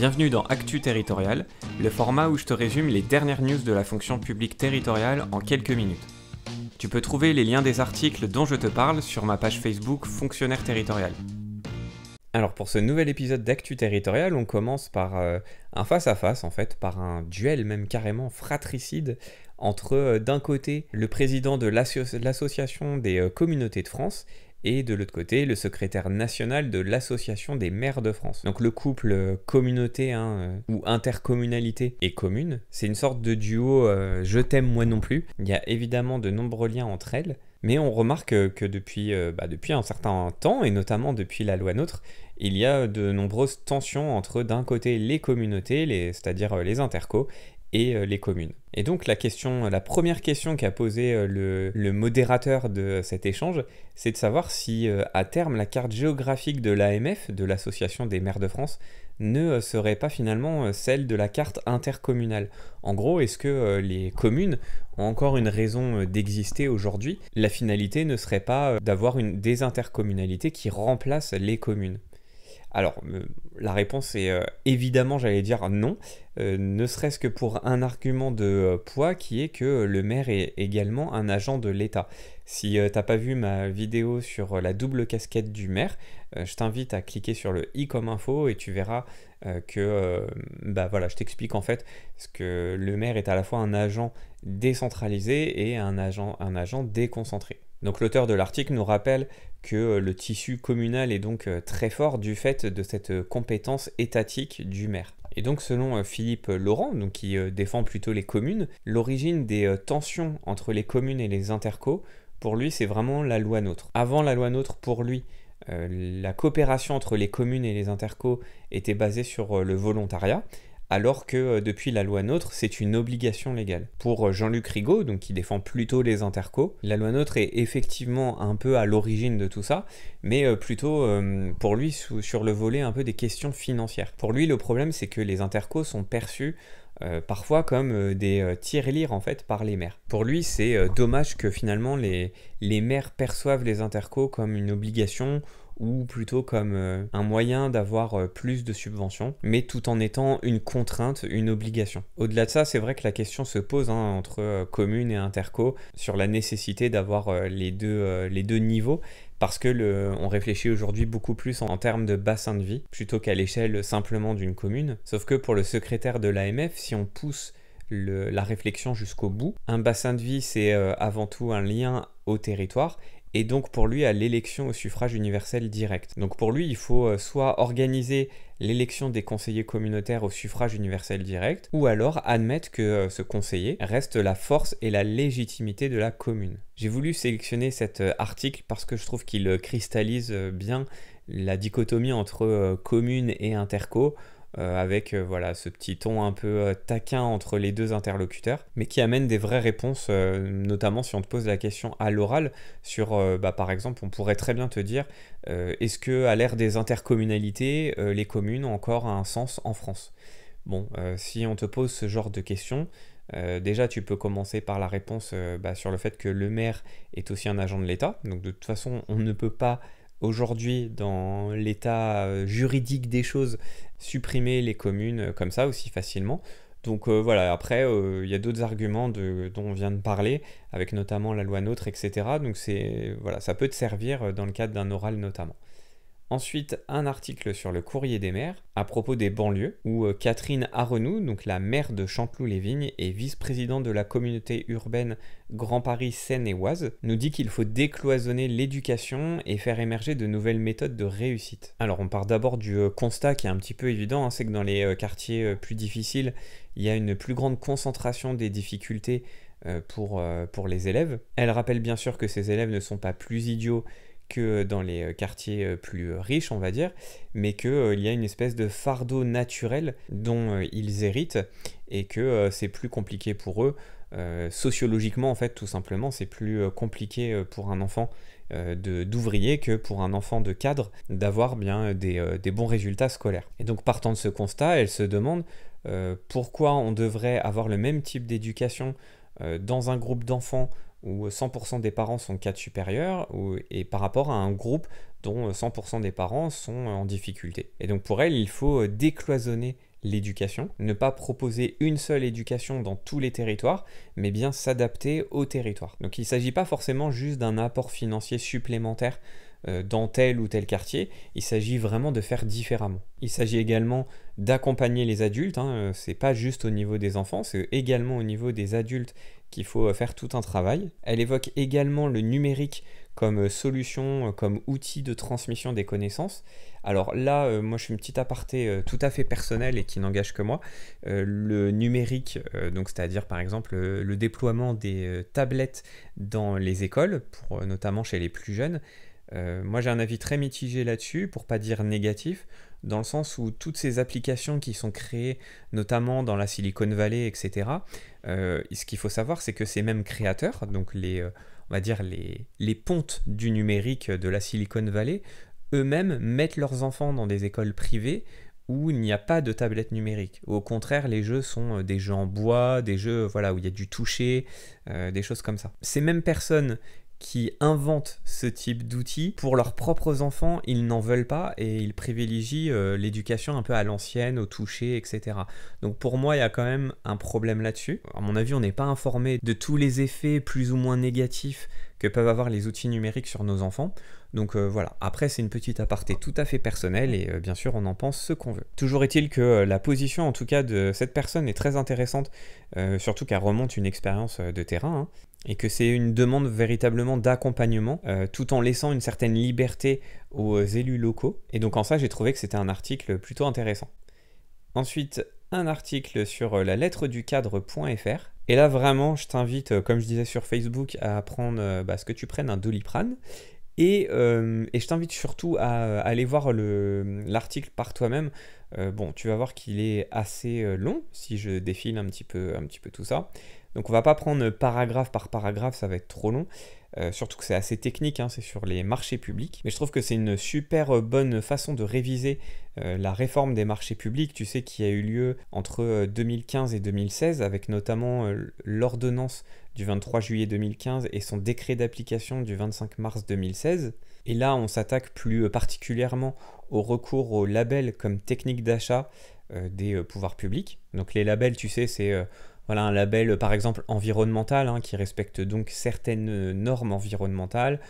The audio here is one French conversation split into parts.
Bienvenue dans Actu Territorial, le format où je te résume les dernières news de la fonction publique territoriale en quelques minutes. Tu peux trouver les liens des articles dont je te parle sur ma page Facebook Fonctionnaire Territorial. Alors pour ce nouvel épisode d'Actu Territorial, on commence par euh, un face-à-face en fait, par un duel même carrément fratricide entre euh, d'un côté le président de l'association des euh, communautés de France et de l'autre côté le secrétaire national de l'Association des maires de France. Donc le couple euh, communauté hein, euh, ou intercommunalité et commune, c'est une sorte de duo euh, je t'aime moi non plus. Il y a évidemment de nombreux liens entre elles, mais on remarque que depuis, bah, depuis un certain temps, et notamment depuis la loi NOTRe, il y a de nombreuses tensions entre d'un côté les communautés, c'est-à-dire les intercos, et euh, les communes. Et donc la question, la première question qu'a posée euh, le, le, modérateur de cet échange, c'est de savoir si euh, à terme la carte géographique de l'AMF, de l'Association des maires de France, ne serait pas finalement celle de la carte intercommunale. En gros, est-ce que les communes ont encore une raison d'exister aujourd'hui La finalité ne serait pas d'avoir une des intercommunalités qui remplace les communes. Alors, euh, la réponse est euh, évidemment, j'allais dire non, euh, ne serait-ce que pour un argument de poids qui est que le maire est également un agent de l'État. Si t'as pas vu ma vidéo sur la double casquette du maire, je t'invite à cliquer sur le i comme info et tu verras que, bah voilà, je t'explique en fait ce que le maire est à la fois un agent décentralisé et un agent, déconcentré. Donc l'auteur de l'article nous rappelle que euh, le tissu communal est donc euh, très fort du fait de cette euh, compétence étatique du maire. Et donc selon Philippe Laurent, qui défend plutôt les communes, l'origine des tensions entre les communes et les intercos, pour lui c'est vraiment la loi NOTRe. Avant la loi NOTRe, pour lui, la coopération entre les communes et les intercos était basée sur le volontariat, alors que euh, depuis la loi NOTRe, c'est une obligation légale. Pour euh, Jean-Luc Rigaud, donc qui défend plutôt les intercos, la loi NOTRe est effectivement un peu à l'origine de tout ça, mais euh, plutôt pour lui sur le volet un peu des questions financières. Pour lui, le problème, c'est que les intercos sont perçus parfois comme des euh, lire en fait par les maires. Pour lui, c'est dommage que finalement les, les maires perçoivent les intercos comme une obligation ou plutôt comme euh, un moyen d'avoir euh, plus de subventions, mais tout en étant une contrainte, une obligation. Au-delà de ça, c'est vrai que la question se pose hein, entre euh, communes et interco sur la nécessité d'avoir les, deux, les deux niveaux, parce que on réfléchit aujourd'hui beaucoup plus en, termes de bassin de vie plutôt qu'à l'échelle simplement d'une commune. Sauf que pour le secrétaire de l'AMF, si on pousse la réflexion jusqu'au bout, un bassin de vie c'est avant tout un lien au territoire et donc pour lui à l'élection au suffrage universel direct. Donc pour lui, il faut euh, soit organiser l'élection des conseillers communautaires au suffrage universel direct, ou alors admettre que euh, ce conseiller reste la force et la légitimité de la commune. J'ai voulu sélectionner cet euh, article parce que je trouve qu'il cristallise bien la dichotomie entre commune et interco euh, avec euh, voilà ce petit ton un peu euh, taquin entre les deux interlocuteurs, mais qui amène des vraies réponses, notamment si on te pose la question à l'oral sur, bah, par exemple, on pourrait très bien te dire, est-ce que à l'ère des intercommunalités, les communes ont encore un sens en France Bon, si on te pose ce genre de questions, déjà, tu peux commencer par la réponse bah, sur le fait que le maire est aussi un agent de l'État. Donc, de toute façon, on ne peut pas aujourd'hui dans l'état euh, juridique des choses supprimer les communes euh, comme ça aussi facilement. Donc euh, voilà, après, il y a d'autres arguments dont on vient de parler, avec notamment la loi NOTRe, etc. Donc c'est, voilà, ça peut te servir dans le cadre d'un oral notamment. Ensuite, un article sur le courrier des maires à propos des banlieues, où euh, Catherine Arenoux, donc la maire de Chanteloup-les-Vignes et vice-présidente de la communauté urbaine Grand Paris Seine-et-Oise, nous dit qu'il faut décloisonner l'éducation et faire émerger de nouvelles méthodes de réussite. Alors, on part d'abord du euh, constat qui est un petit peu évident, hein, c'est que dans les euh, quartiers plus difficiles, il y a une plus grande concentration des difficultés pour, pour les élèves. Elle rappelle bien sûr que ces élèves ne sont pas plus idiots que dans les euh, quartiers euh, plus euh, riches, on va dire, mais qu'il y a une espèce de fardeau naturel dont ils héritent et que c'est plus compliqué pour eux. sociologiquement, en fait, tout simplement, c'est plus compliqué pour un enfant d'ouvrier que pour un enfant de cadre d'avoir bien des, bons résultats scolaires. Et donc, partant de ce constat, elle se demande pourquoi on devrait avoir le même type d'éducation dans un groupe d'enfants où 100% des parents sont 4 supérieurs et par rapport à un groupe dont 100% euh, des parents sont en difficulté. Et donc pour elle, il faut euh, décloisonner l'éducation, ne pas proposer une seule éducation dans tous les territoires, mais bien s'adapter au territoire. Donc il ne s'agit pas forcément juste d'un apport financier supplémentaire euh, dans tel ou tel quartier, il s'agit vraiment de faire différemment. Il s'agit également d'accompagner les adultes, hein, c'est pas juste au niveau des enfants, c'est également au niveau des adultes qu'il faut euh, faire tout un travail. Elle évoque également le numérique comme euh, solution, euh, comme outil de transmission des connaissances. Alors là, moi je suis une petite aparté tout à fait personnelle et qui n'engage que moi. le numérique, donc c'est-à-dire par exemple le déploiement des tablettes dans les écoles, pour, notamment chez les plus jeunes, euh, moi, j'ai un avis très mitigé là-dessus, pour pas dire négatif, dans le sens où toutes ces applications qui sont créées, notamment dans la Silicon Valley, etc., euh, ce qu'il faut savoir, c'est que ces mêmes créateurs, donc les, euh, on va dire les, les pontes du numérique de la Silicon Valley, eux-mêmes mettent leurs enfants dans des écoles privées où il n'y a pas de tablette numérique. Au contraire, les jeux sont des jeux en bois, des jeux voilà, où il y a du toucher, des choses comme ça. Ces mêmes personnes qui inventent ce type d'outils. Pour leurs propres enfants, ils n'en veulent pas et ils privilégient euh, l'éducation un peu à l'ancienne, au toucher, etc. Donc pour moi, il y a quand même un problème là-dessus. À mon avis, on n'est pas informé de tous les effets plus ou moins négatifs que peuvent avoir les outils numériques sur nos enfants. Donc euh, voilà, après c'est une petite aparté tout à fait personnelle et euh, bien sûr on en pense ce qu'on veut. Toujours est-il que la position en tout cas de cette personne est très intéressante, surtout qu'elle remonte une expérience de terrain. Hein et que c'est une demande véritablement d'accompagnement, euh, tout en laissant une certaine liberté aux euh, élus locaux. Et donc en ça, j'ai trouvé que c'était un article plutôt intéressant. Ensuite, un article sur euh, la lettre du cadre.fr. Et là, vraiment, je t'invite, comme je disais sur Facebook, à prendre bah, ce que tu prennes un doliprane. Et, je t'invite surtout à, aller voir l'article par toi-même. bon, tu vas voir qu'il est assez long si je défile un petit peu, un petit peu tout ça. Donc on va pas prendre paragraphe par paragraphe, ça va être trop long. Euh, surtout que c'est assez technique, hein, c'est sur les marchés publics. Mais je trouve que c'est une super bonne façon de réviser euh, la réforme des marchés publics, tu sais, qui a eu lieu entre 2015 euh, et 2016, avec notamment l'ordonnance du 23 juillet 2015 et son décret d'application du 25 mars 2016. Et là, on s'attaque plus particulièrement au recours aux labels comme technique d'achat des pouvoirs publics. Donc les labels, tu sais, c'est voilà un label euh, par exemple environnemental hein, qui respecte donc certaines euh, normes environnementales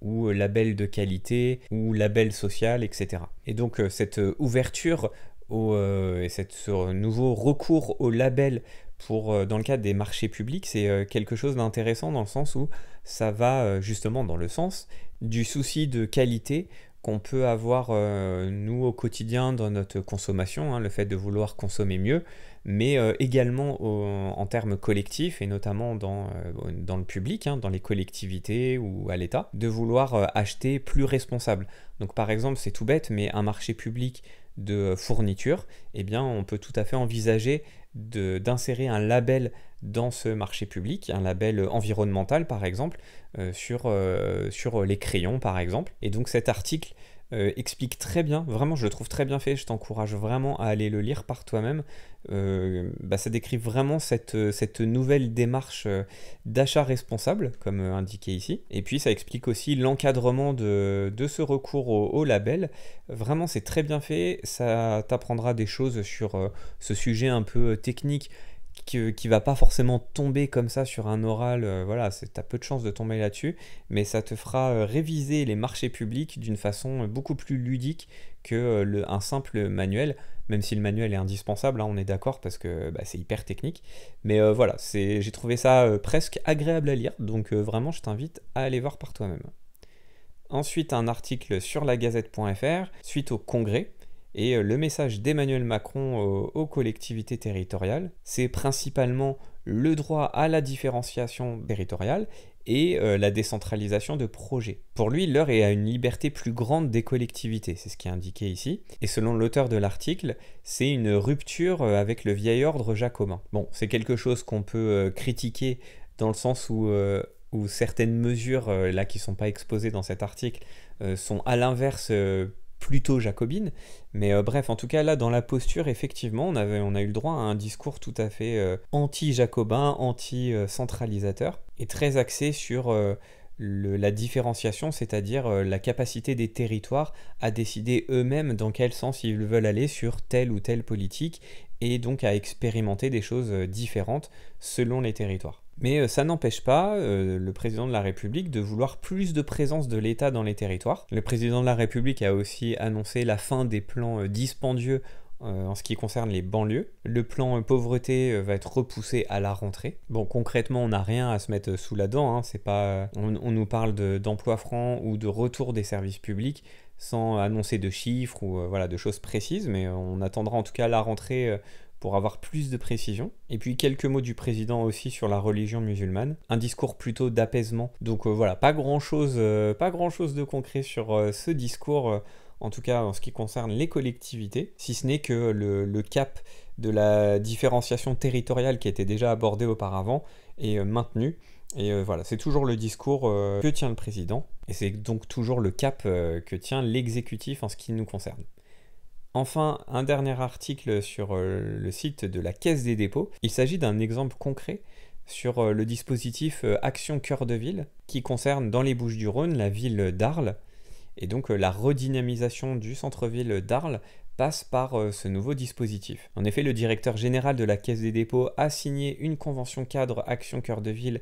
ou euh, label de qualité ou label social, etc. Et donc cette ouverture et ce nouveau recours au label pour, dans le cadre des marchés publics, c'est quelque chose d'intéressant dans le sens où ça va justement dans le sens du souci de qualité qu'on peut avoir nous au quotidien dans notre consommation, hein, le fait de vouloir consommer mieux, mais euh, également en termes collectifs, et notamment dans, euh, le public, hein, dans les collectivités ou à l'État, de vouloir euh, acheter plus responsable. Donc par exemple, c'est tout bête, mais un marché public de fourniture, eh bien on peut tout à fait envisager d'insérer un label dans ce marché public, un label environnemental par exemple, sur, sur les crayons par exemple. Et donc cet article euh, explique très bien, vraiment je le trouve très bien fait, je t'encourage vraiment à aller le lire par toi-même. Euh, bah, ça décrit vraiment cette, euh, cette nouvelle démarche d'achat responsable, comme indiqué ici. Et puis ça explique aussi l'encadrement de, ce recours au, au label. Vraiment c'est très bien fait, ça t'apprendra des choses sur ce sujet un peu technique qui, ne euh, va pas forcément tomber comme ça sur un oral, euh, voilà, tu as peu de chances de tomber là-dessus, mais ça te fera euh, réviser les marchés publics d'une façon beaucoup plus ludique que un simple manuel, même si le manuel est indispensable, hein, on est d'accord, parce que bah, c'est hyper technique. Mais voilà, j'ai trouvé ça presque agréable à lire, donc vraiment je t'invite à aller voir par toi-même. Ensuite, un article sur la gazette.fr, suite au congrès, et euh, le message d'Emmanuel Macron euh, aux collectivités territoriales, c'est principalement le droit à la différenciation territoriale et euh, la décentralisation de projets. Pour lui, l'heure est à une liberté plus grande des collectivités, c'est ce qui est indiqué ici. Et selon l'auteur de l'article, c'est une rupture avec le vieil ordre jacobin. Bon, c'est quelque chose qu'on peut critiquer dans le sens où... certaines mesures, là, qui ne sont pas exposées dans cet article, sont à l'inverse plutôt jacobine. Mais euh, bref, en tout cas, là, dans la posture, effectivement, on, avait, on a eu le droit à un discours tout à fait euh, anti-jacobin, anti-centralisateur, et très axé sur euh, la différenciation, c'est-à-dire la capacité des territoires à décider eux-mêmes dans quel sens ils veulent aller sur telle ou telle politique, et donc à expérimenter des choses différentes selon les territoires. Mais euh, ça n'empêche pas euh, le président de la République de vouloir plus de présence de l'État dans les territoires. Le président de la République a aussi annoncé la fin des plans euh, dispendieux en ce qui concerne les banlieues. Le plan pauvreté va être repoussé à la rentrée. Bon, concrètement, on n'a rien à se mettre sous la dent. Hein. c'est pas, on, nous parle d'emploi francs franc ou de retour des services publics sans annoncer de chiffres ou voilà de choses précises, mais on attendra en tout cas la rentrée pour avoir plus de précision. Et puis quelques mots du président aussi sur la religion musulmane. Un discours plutôt d'apaisement. Donc euh, voilà, pas grand chose, euh, pas grand chose de concret sur euh, ce discours. en tout cas en ce qui concerne les collectivités, si ce n'est que le, cap de la différenciation territoriale qui était déjà abordé auparavant est maintenu. Et voilà, c'est toujours le discours que tient le président, et c'est donc toujours le cap que tient l'exécutif en ce qui nous concerne. Enfin, un dernier article sur euh, le site de la Caisse des dépôts. Il s'agit d'un exemple concret sur euh, le dispositif euh, Action Cœur de Ville qui concerne dans les Bouches-du-Rhône la ville d'Arles. Et donc la redynamisation du centre-ville d'Arles passe par ce nouveau dispositif. En effet, le directeur général de la Caisse des dépôts a signé une convention cadre Action Cœur de Ville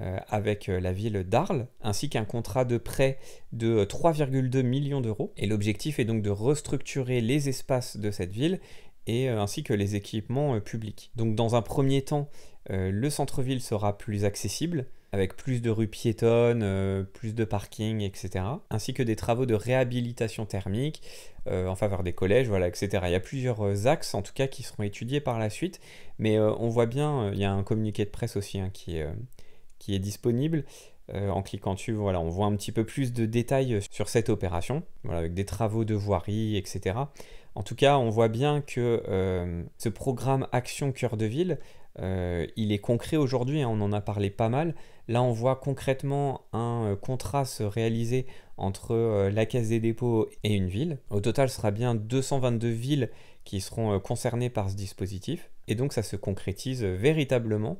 euh, avec euh, la ville d'Arles, ainsi qu'un contrat de prêt de 3,2 euh, millions d'euros. Et l'objectif est donc de restructurer les espaces de cette ville et ainsi que les équipements publics. Donc dans un premier temps, le centre-ville sera plus accessible, avec plus de rues piétonnes, plus de parkings, etc. Ainsi que des travaux de réhabilitation thermique en faveur des collèges, voilà, etc. Il y a plusieurs axes en tout cas qui seront étudiés par la suite, mais on voit bien, il y a un communiqué de presse aussi hein, qui est qui est disponible. Euh, en cliquant dessus, voilà, on voit un petit peu plus de détails sur cette opération, voilà, avec des travaux de voirie, etc. En tout cas, on voit bien que euh, ce programme Action Cœur de Ville, euh, il est concret aujourd'hui, hein, on en a parlé pas mal. Là, on voit concrètement un contrat se réaliser entre la Caisse des dépôts et une ville. Au total, ce sera bien 222 villes qui seront concernées par ce dispositif. Et donc, ça se concrétise véritablement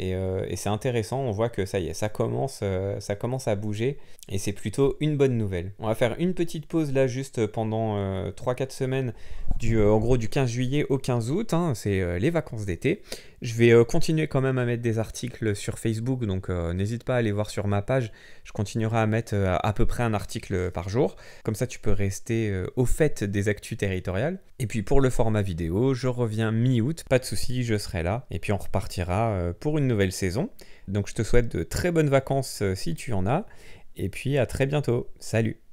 euh, et, c'est intéressant, on voit que ça y est, ça commence, euh, ça commence à bouger et c'est plutôt une bonne nouvelle. On va faire une petite pause là juste pendant 3-4 euh, semaines, du, en gros du 15 juillet au 15 août, hein. c'est les vacances d'été. Je vais continuer quand même à mettre des articles sur Facebook, donc n'hésite pas à aller voir sur ma page, je continuerai à mettre à peu près un article par jour, comme ça tu peux rester au fait des actus territoriales. Et puis pour le format vidéo, je reviens mi-août, pas de souci, je serai là, et puis on repartira pour une nouvelle saison. Donc je te souhaite de très bonnes vacances euh, si tu en as. Et puis à très bientôt. Salut